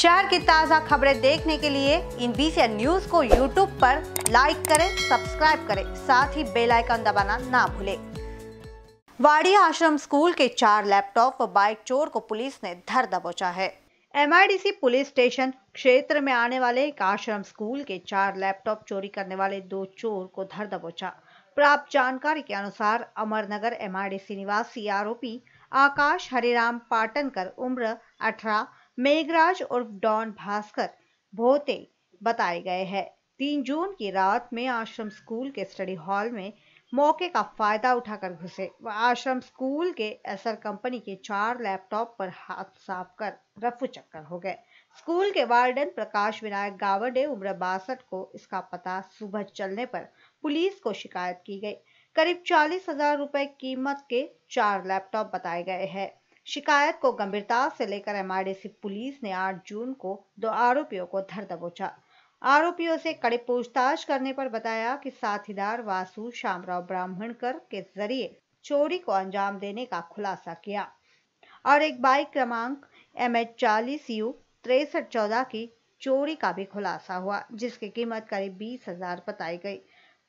शहर की ताज़ा खबरें देखने के लिए इन बीसी न्यूज को यूट्यूब पर लाइक करें सब्सक्राइब करें साथ ही बेल आइकन दबाना ना भूलें वाड़ी आश्रम स्कूल के चार लैपटॉप और बाइक चोर को पुलिस ने धर दबोचा है एमआईडीसी पुलिस स्टेशन क्षेत्र में आने वाले एक आश्रम स्कूल के चार लैपटॉप चोरी करने वाले दो चोर को धर दबोचा प्राप्त जानकारी के अनुसार अमरनगर एमआईडीसी निवासी आरोपी आकाश हरिराम पाटनकर उम्र अठारह मेघराज और डॉन भास्कर भोते बताए गए हैं तीन जून की रात में आश्रम स्कूल के स्टडी हॉल में मौके का फायदा उठाकर घुसे व आश्रम स्कूल के एसर कंपनी के चार लैपटॉप पर हाथ साफ कर रफू चक्कर हो गए स्कूल के वार्डन प्रकाश विनायक गावडे उम्र बासठ को इसका पता सुबह चलने पर पुलिस को शिकायत की गई करीब चालीस हजार रुपए कीमत के चार लैपटॉप बताए गए हैं शिकायत को गंभीरता से लेकर एमआरडीसी पुलिस ने 8 जून को दो आरोपियों को धर दबोचा आरोपियों से कड़ी पूछताछ करने पर बताया कि साथीदार वासु श्यामराव ब्राह्मणकर के जरिए चोरी को अंजाम देने का खुलासा किया और एक बाइक क्रमांक एम एच चालीस यू तिरसठ चौदह की चोरी का भी खुलासा हुआ जिसकी कीमत करीब बीस हजार बताई गई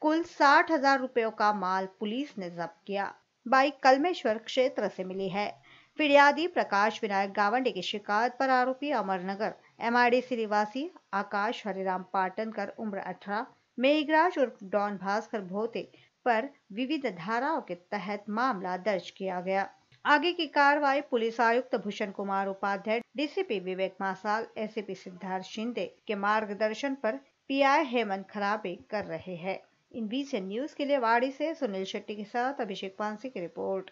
कुल साठ हजार रुपयों का माल पुलिस ने जब्त किया बाइक कलमेश्वर क्षेत्र से मिली है फिरियादी प्रकाश विनायक गावंडे की शिकायत पर आरोपी अमरनगर एम निवासी आकाश हरिराम पाटनकर उम्र अठारह मेघराज और डॉन भास्कर भोते पर विविध धाराओं के तहत मामला दर्ज किया गया आगे की कार्रवाई पुलिस आयुक्त भूषण कुमार उपाध्याय डीसीपी विवेक मासाल एसीपी सिद्धार्थ शिंदे के मार्गदर्शन पर पीआई हेमंत खराबे कर रहे हैं इन बीच न्यूज के लिए वाड़ी से सुनील शेट्टी के साथ अभिषेक पांसी की रिपोर्ट